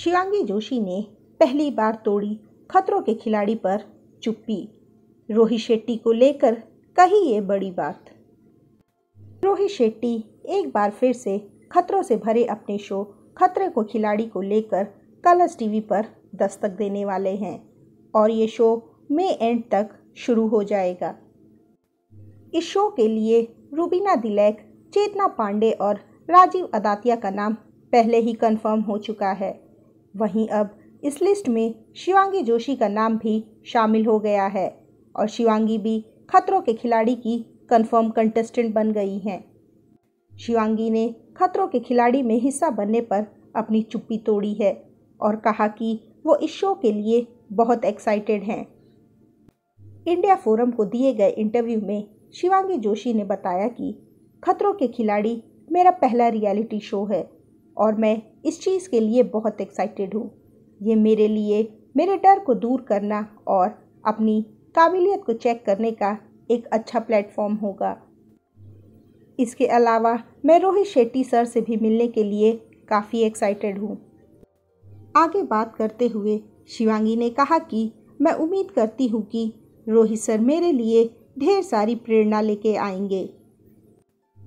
शिवांगी जोशी ने पहली बार तोड़ी खतरों के खिलाड़ी पर चुप्पी रोहित शेट्टी को लेकर कही ये बड़ी बात रोहित शेट्टी एक बार फिर से खतरों से भरे अपने शो खतरे को खिलाड़ी को लेकर कलर्स टीवी पर दस्तक देने वाले हैं और ये शो मई एंड तक शुरू हो जाएगा इस शो के लिए रूबीना दिलैक चेतना पांडे और राजीव अदातिया का नाम पहले ही कंफर्म हो चुका है वहीं अब इस लिस्ट में शिवांगी जोशी का नाम भी शामिल हो गया है और शिवांगी भी खतरों के खिलाड़ी की कंफर्म कंटेस्टेंट बन गई हैं शिवांगी ने खतरों के खिलाड़ी में हिस्सा बनने पर अपनी चुप्पी तोड़ी है और कहा कि वो इस शो के लिए बहुत एक्साइटेड हैं इंडिया फोरम को दिए गए इंटरव्यू में शिवांगी जोशी ने बताया कि खतरों के खिलाड़ी मेरा पहला रियलिटी शो है और मैं इस चीज़ के लिए बहुत एक्साइटेड हूँ ये मेरे लिए मेरे डर को दूर करना और अपनी काबिलियत को चेक करने का एक अच्छा प्लेटफॉर्म होगा इसके अलावा मैं रोहित शेट्टी सर से भी मिलने के लिए काफ़ी एक्साइटेड हूँ आगे बात करते हुए शिवांगी ने कहा कि मैं उम्मीद करती हूँ कि रोहित सर मेरे लिए ढेर सारी प्रेरणा लेके आएंगे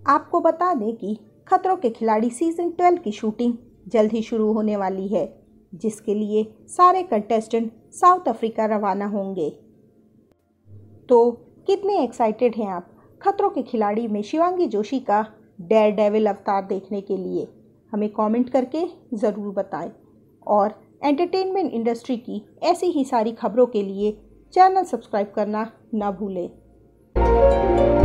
आपको बता दें कि खतरों के खिलाड़ी सीजन ट्वेल्व की शूटिंग जल्द ही शुरू होने वाली है जिसके लिए सारे कंटेस्टेंट साउथ अफ्रीका रवाना होंगे तो कितने एक्साइटेड हैं आप खतरों के खिलाड़ी में शिवांगी जोशी का डेयर डेविल अवतार देखने के लिए हमें कमेंट करके ज़रूर बताएं और एंटरटेनमेंट इंडस्ट्री की ऐसी ही सारी खबरों के लिए चैनल सब्सक्राइब करना ना भूलें